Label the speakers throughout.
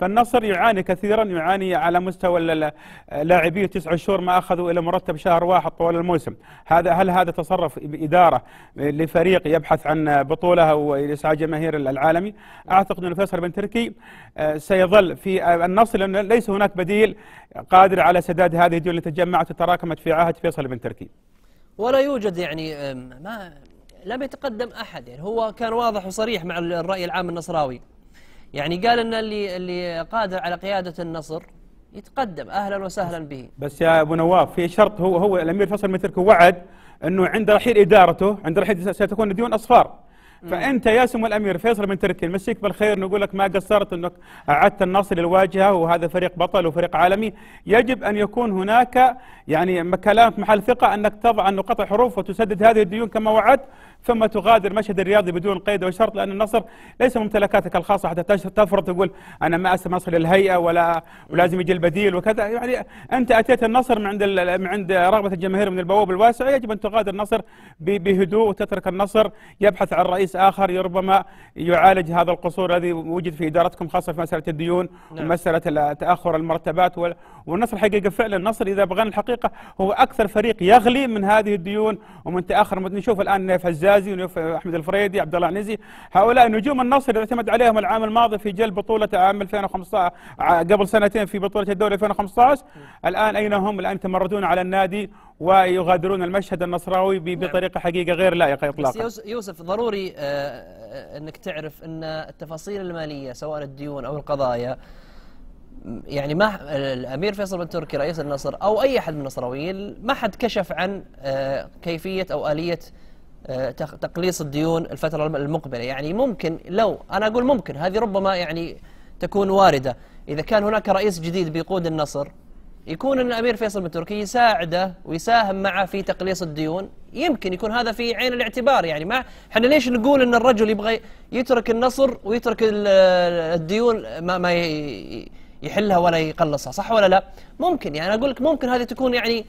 Speaker 1: فالنصر يعاني كثيرا يعاني على مستوى اللاعبين تسع شهور ما اخذوا الى مرتب شهر واحد طوال الموسم، هذا هل هذا تصرف اداره لفريق يبحث عن بطوله يسعى جماهير العالمي؟ اعتقد ان فيصل بن تركي آه، سيظل في النصر لانه ليس هناك بديل قادر على سداد هذه الديون التي تجمعت وتراكمت في عهد فيصل بن تركي.
Speaker 2: ولا يوجد يعني آه، ما لم يتقدم احد يعني هو كان واضح وصريح مع الراي العام النصراوي يعني قال ان اللي اللي قادر على قياده النصر يتقدم اهلا وسهلا به
Speaker 1: بس يا ابو نواف في شرط هو هو الامير فيصل المتركي وعد انه عند رحيل ادارته عند رحيل ستكون الديون اصفار فانت يا سمو الامير فيصل بن تركي مسيك بالخير نقول لك ما قصرت انك اعدت النصر للواجهه وهذا فريق بطل وفريق عالمي يجب ان يكون هناك يعني كلام في محل ثقه انك تضع النقاط الحروف وتسدد هذه الديون كما وعدت ثم تغادر مشهد الرياضي بدون قيد وشرط لان النصر ليس ممتلكاتك الخاصه حتى تفرض تقول انا ما اصل للهيئه ولا ولازم يجي البديل وكذا يعني انت اتيت النصر من عند من عند رغبه الجماهير من البوابه الواسعه يجب ان تغادر النصر بهدوء وتترك النصر يبحث عن رئيس مجلس اخر ربما يعالج هذا القصور الذي وجد في ادارتكم خاصه في مساله الديون نعم. ومساله تاخر المرتبات والنصر حقيقه فعلا النصر اذا بغينا الحقيقه هو اكثر فريق يغلي من هذه الديون ومن تاخر نشوف الان نيف الزازي ونيف احمد الفريدي عبد الله عنزي هؤلاء نجوم النصر اللي اعتمد عليهم العام الماضي في جلب بطوله عام 2015 قبل سنتين في بطوله الدوري 2015 نعم. الان اين هم الان يتمردون على النادي ويغادرون المشهد النصراوي نعم. بطريقه حقيقه غير لائقه اطلاقا بس
Speaker 2: يوسف ضروري آه، آه، انك تعرف ان التفاصيل الماليه سواء الديون او القضايا يعني ما الامير فيصل بن تركي رئيس النصر او اي احد من النصراويين ما حد كشف عن آه، كيفيه او اليه تقليص الديون الفتره المقبله يعني ممكن لو انا اقول ممكن هذه ربما يعني تكون وارده اذا كان هناك رئيس جديد بيقود النصر يكون ان فيصل بن تركي يساعده ويساهم معه في تقليص الديون يمكن يكون هذا في عين الاعتبار يعني ما احنا ليش نقول ان الرجل يبغى يترك النصر ويترك الديون ما ما يحلها ولا يقلصها صح ولا لا ممكن يعني اقول لك ممكن هذه تكون يعني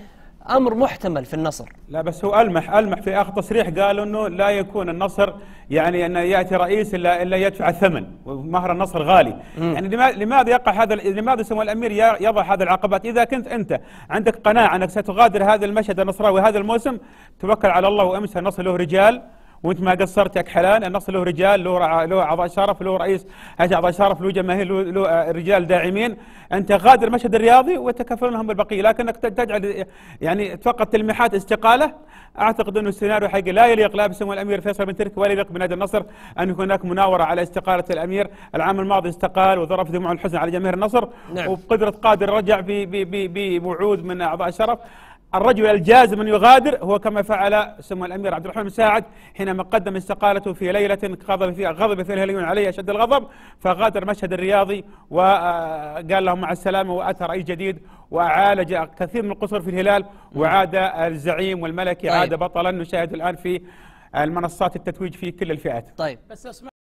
Speaker 2: امر محتمل في النصر لا بس هو المح المح في اخر تصريح قال انه لا يكون النصر
Speaker 1: يعني انه ياتي رئيس الا الا يدفع الثمن ومهر النصر غالي مم. يعني لماذا يقع هذا لماذا سمو الامير يضع هذه العقبات اذا كنت انت عندك قناعه انك ستغادر هذا المشهد النصراوي هذا الموسم توكل على الله وامسى النصر له رجال وانت ما قصرت يا كحلان النصر له رجال له له اعضاء شرف له رئيس هيئه اعضاء شرف له جماهير له, له رجال داعمين انت غادر المشهد الرياضي وتكفلونهم بالبقيه لكنك تجعل يعني فقط تلميحات استقاله اعتقد انه السيناريو حقي لا يليق لا بسمو الامير فيصل بن تركي ولا يليق بنادي النصر ان يكون هناك مناوره على استقاله الامير العام الماضي استقال وذرف دموع الحزن على جماهير النصر نعم. وبقدره قادر رجع بوعود من اعضاء شرف الرجل الجازم أن يغادر هو كما فعل سمو الأمير عبد الرحمن بن ساعد حينما قدم استقالته في ليلة غضب فيها غضب فيها الهليون عليه أشد الغضب فغادر مشهد الرياضي وقال آه، لهم مع السلامة وأتى راي جديد وعالج كثير من القصور في الهلال وعاد الزعيم والملكي طيب. عاد بطلا نشاهد الآن في المنصات التتويج في كل الفئات طيب بس أسمع